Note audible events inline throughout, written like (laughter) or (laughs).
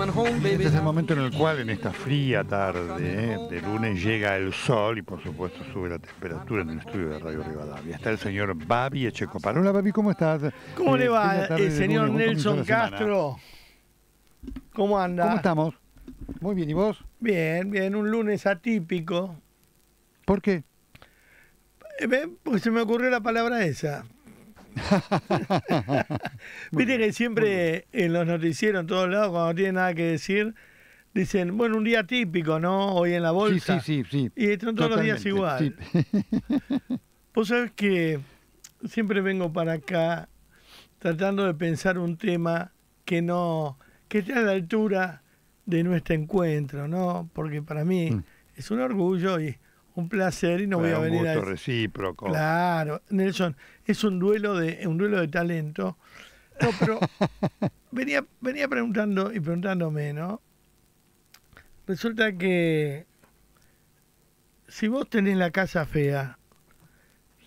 Este es el momento en el cual, en esta fría tarde ¿eh? de lunes, llega el sol y, por supuesto, sube la temperatura en el estudio de Radio Rivadavia. Está el señor Babi Echecopar. Hola, Babi, ¿cómo estás? ¿Cómo eh, le va, el eh, señor Nelson Castro? ¿Cómo anda? ¿Cómo estamos? Muy bien, ¿y vos? Bien, bien, un lunes atípico. ¿Por qué? Porque se me ocurrió la palabra esa. (laughs) Viste que siempre en los noticieros, en todos lados, cuando no tienen nada que decir, dicen, bueno, un día típico, ¿no? Hoy en la bolsa. Sí, sí, sí. Y están todos los días igual. (laughs) Vos sabés que siempre vengo para acá tratando de pensar un tema que no, que esté a la altura de nuestro encuentro, ¿no? Porque para mí mm. es un orgullo y un placer y no voy a venir un gusto recíproco. Claro, Nelson, es un duelo de un duelo de talento. (laughs) venía, venía preguntando y preguntándome, ¿no? Resulta que si vos tenés la casa fea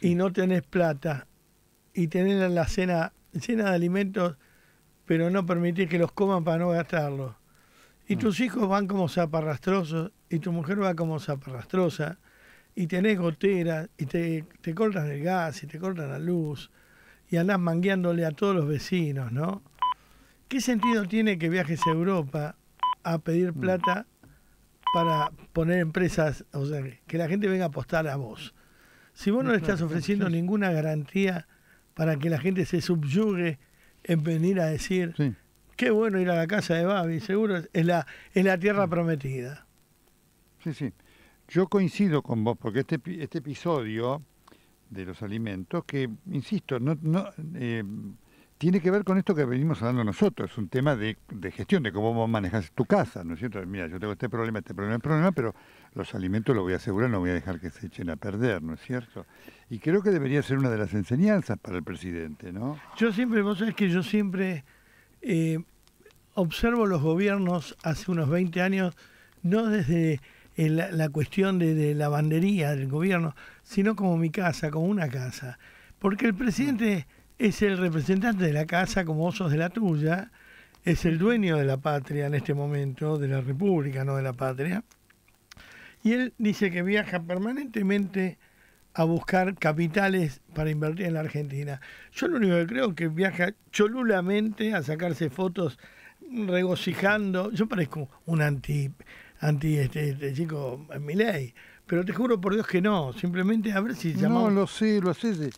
y no tenés plata y tenés la cena llena de alimentos, pero no permitís que los coman para no gastarlos, y mm. tus hijos van como zaparrastrosos y tu mujer va como zaparrastrosa, y tenés goteras y te, te cortan el gas y te cortan la luz y andás mangueándole a todos los vecinos, ¿no? ¿Qué sentido tiene que viajes a Europa a pedir mm. plata para poner empresas, o sea, que la gente venga a apostar a vos? Si vos no, le estás ofreciendo ninguna garantía para que la gente se subyugue en venir a decir, qué bueno ir a la casa de Babi, seguro es la, es la tierra prometida. Sí, sí. Yo coincido con vos, porque este, este episodio de los alimentos, que, insisto, no, eh, tiene que ver con esto que venimos hablando nosotros, es un tema de, gestión, de cómo manejas tu casa, ¿no es cierto? Mira, yo tengo este problema, este problema, este problema, pero los alimentos los voy a asegurar, no voy a dejar que se echen a perder, ¿no es cierto? Y creo que debería ser una de las enseñanzas para el presidente, ¿no? Yo siempre, vos sabés que yo siempre eh, observo los gobiernos hace unos 20 años, no desde eh, la, cuestión de, de, la bandería del gobierno, sino como mi casa, como una casa. Porque el presidente es el representante de la casa, como vos sos de la tuya, es el dueño de la patria en este momento, de la república, no de la patria. Y él dice que viaja permanentemente a buscar capitales para invertir en la Argentina. Yo lo único que creo es que viaja cholulamente a sacarse fotos regocijando. Yo parezco un anti anti este, este en mi ley Pero te juro por Dios que no, simplemente a ver si llamamos. No, lo sé, lo sé.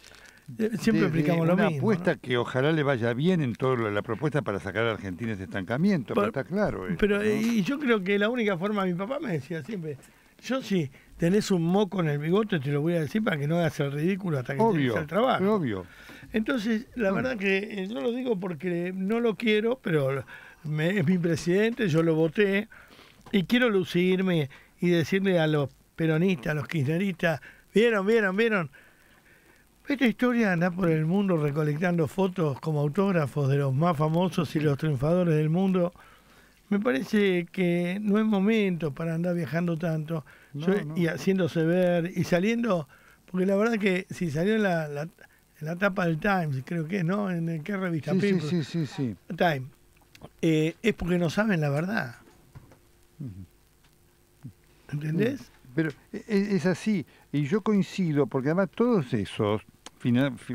Eh, siempre aplicamos lo una apuesta que ojalá le vaya bien en todo la propuesta para sacar a Argentina ese estancamiento, pero, está claro. pero y yo creo que la única forma, mi papá me decía siempre, yo Si tenés un moco en el bigote, te lo voy a decir para que no hagas el ridículo hasta que obvio, el trabajo. Obvio. Entonces, la verdad que yo eh, lo digo porque no lo quiero, pero es mi presidente, yo lo voté. Y quiero lucirme y decirle a los peronistas, a los kirchneristas, vieron, vieron, vieron. Esta historia anda por el mundo recolectando fotos como autógrafos de los más famosos y los triunfadores del mundo. Me parece que no es momento para andar viajando tanto y haciéndose ver y saliendo, porque la verdad que si salió en la, tapa del Times, creo que es, ¿no? ¿En qué revista? Sí, sí, sí, Time. Eh, es porque no saben la verdad. ¿Entendés? Mm, pero e-, e-, es así, y yo coincido, porque además todos esos,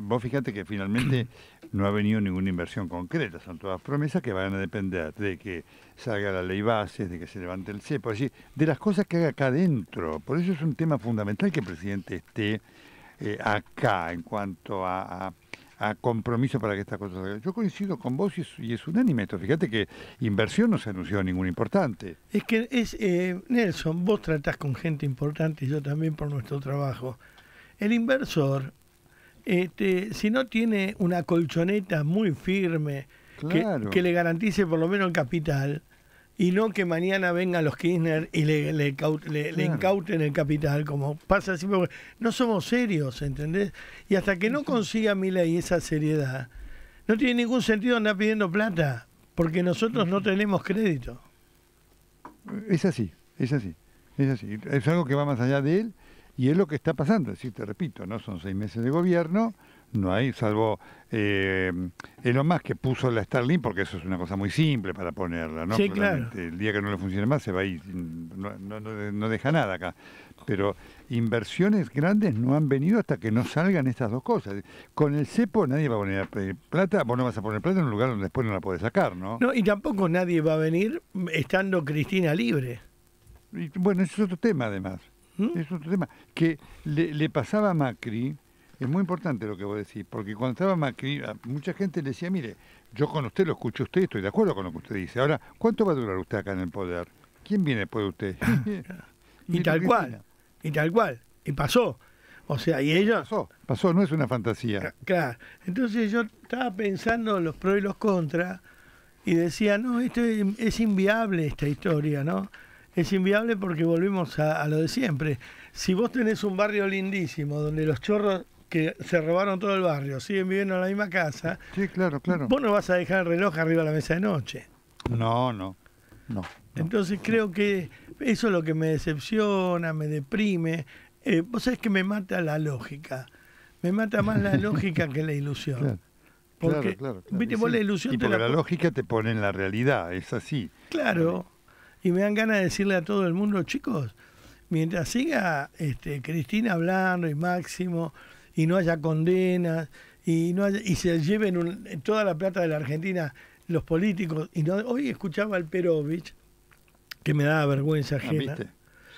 vos fíjate que finalmente (clears throat) no ha venido ninguna inversión concreta, son todas promesas que van a depender de que salga la ley base, de que se levante el CEPO, de las cosas que haga acá adentro. Por eso es un tema fundamental que el presidente esté eh, acá en cuanto a a compromiso para que estas cosas Yo coincido con vos y es, unánime esto. Fíjate que inversión no se anunció ninguna importante. Es que es, eh, Nelson, vos tratás con gente importante y yo también por nuestro trabajo. El inversor, este, si no tiene una colchoneta muy firme que, le garantice por lo menos el capital, y no que mañana vengan los Kirchner y le, le, le, incauten el capital, como pasa siempre. No somos serios, ¿entendés? Y hasta que no consiga mi ley esa seriedad, no tiene ningún sentido andar pidiendo plata, porque nosotros no tenemos crédito. Es así, es así, es así. Es algo que va más allá de él y es lo que está pasando, es te repito, no son seis meses de gobierno, no hay, salvo eh, lo más que puso la Starlink, porque eso es una cosa muy simple para ponerla, ¿no? El día que no le funcione más se va y no, no, deja nada acá. Pero inversiones grandes no han venido hasta que no salgan estas dos cosas. Con el cepo nadie va a poner plata, vos no vas a poner plata en un lugar donde después no la podés sacar, ¿no? No, y tampoco nadie va a venir estando Cristina libre. bueno, ese es otro tema además. ¿Mm? Es otro tema. Que le, pasaba a Macri, es muy importante lo que vos decís, porque cuando estaba Macri, mucha gente le decía, mire, yo con usted lo escucho usted, estoy de acuerdo con lo que usted dice. Ahora, ¿cuánto va a durar usted acá en el poder? ¿Quién viene después de usted? (laughs) y eh, tal cual, y tal cual. Y pasó. O sea, y ella... Pasó, pasó, no es una fantasía. Claro. Entonces yo estaba pensando los pros y los contras y decía, no, esto es inviable esta historia, ¿no? es inviable porque volvemos a, lo de siempre. Si vos tenés un barrio lindísimo donde los chorros que se robaron todo el barrio siguen viviendo en la misma casa, claro, claro. vos no vas a dejar el reloj arriba de la mesa de noche. No, no, no. Entonces creo que eso es lo que me decepciona, me deprime. Eh, vos sabés que me mata la lógica. Me mata más la (laughs) lógica que la ilusión. Claro. Porque, claro, la ilusión te la... la... lógica te pone en la realidad, es así. Claro, y me dan ganas de decirle a todo el mundo, chicos, mientras siga este, Cristina hablando y Máximo, y no haya condenas, y, no y se lleven un, toda la plata de la Argentina los políticos. y no, Hoy escuchaba al Perovich, que me daba vergüenza ah, ajena.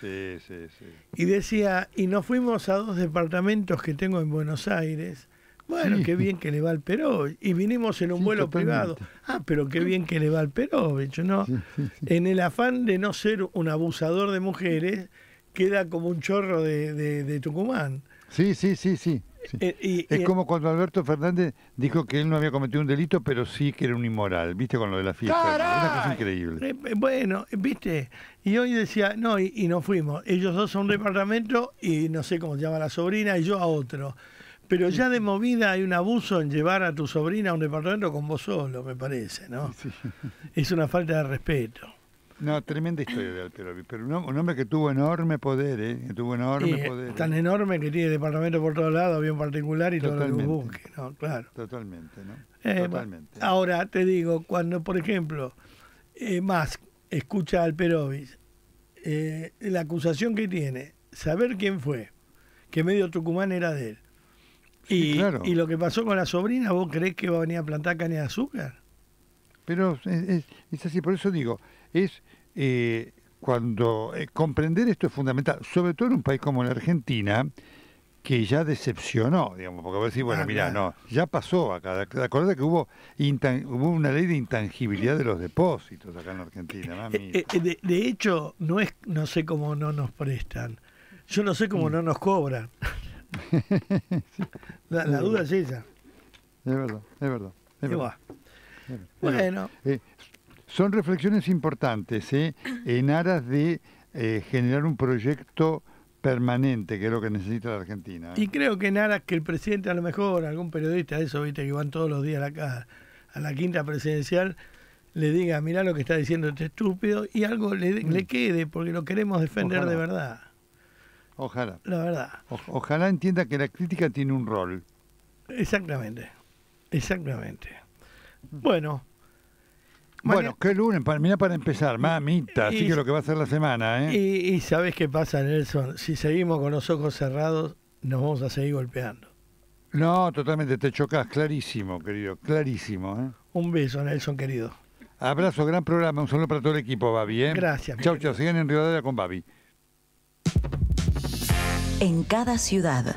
Sí, sí, sí. Y decía, y nos fuimos a dos departamentos que tengo en Buenos Aires, bueno, qué bien que le va al Peró. Y vinimos en un vuelo privado. Ah, pero qué bien que le va al Peró. No, en el afán de no ser un abusador de mujeres, queda como un chorro de, de, Tucumán. Sí, sí, sí, sí. Eh, es como cuando Alberto Fernández dijo que él no había cometido un delito, pero sí que era un inmoral, viste, con lo de la fiesta. Una cosa increíble. Eh, eh, bueno, viste, y hoy decía, no, y, y nos fuimos. Ellos dos a un departamento y no sé cómo se llama la sobrina y yo a otro. Pero ya de movida hay un abuso en llevar a tu sobrina a un departamento con vos solo, me parece, ¿no? Es una falta de respeto. No, tremenda historia de Alperovic. Pero un, hombre que tuvo enorme poder, ¿eh? tuvo enorme poder. Tan ¿eh? enorme que tiene departamento por todos lados, bien particular y todo el que ¿no? Totalmente, ¿no? Eh, Totalmente. Ahora, te digo, cuando, por ejemplo, eh, Musk escucha a Alperovis, la acusación que tiene, saber quién fue, que medio Tucumán era de él, y, y lo que pasó con la sobrina, ¿vos crees que va a venir a plantar caña de azúcar? Pero es, así, por eso digo, es eh, cuando eh, comprender esto es fundamental, sobre todo en un país como la Argentina, que ya decepcionó, digamos, porque vos decís, bueno, ah, mira, no, ya pasó acá. Acordate que hubo, hubo una ley de intangibilidad de los depósitos acá en Argentina. Eh, de, hecho, no es, no sé cómo no nos prestan, yo no sé cómo mm. no nos cobran. (laughs) la, duda es esa. Es verdad, es verdad. Bueno. Eh, son reflexiones importantes ¿eh? en aras de eh, generar un proyecto permanente, que es lo que necesita la Argentina. Y creo que en aras que el presidente, a lo mejor, algún periodista eso, viste, que van todos los días a la, a la quinta presidencial, le diga, mirá lo que está diciendo este estúpido, y algo le, mm. quede, porque lo queremos defender de verdad. Ojalá. La verdad. ojalá entienda que la crítica tiene un rol. Exactamente. Exactamente. Mm. Bueno. Bueno, qué lunes, para, mirá para empezar, mamita, así que lo que va a ser la semana, ¿eh? Y, y sabes qué pasa, Nelson, si seguimos con los ojos cerrados, nos vamos a seguir golpeando. No, totalmente, te chocas, clarísimo, querido, clarísimo. ¿eh? Un beso, Nelson, querido. Abrazo, gran programa, un saludo para todo el equipo, Babi. ¿eh? Gracias. Chau, chau, sigan en Rivadavia con Babi en cada ciudad.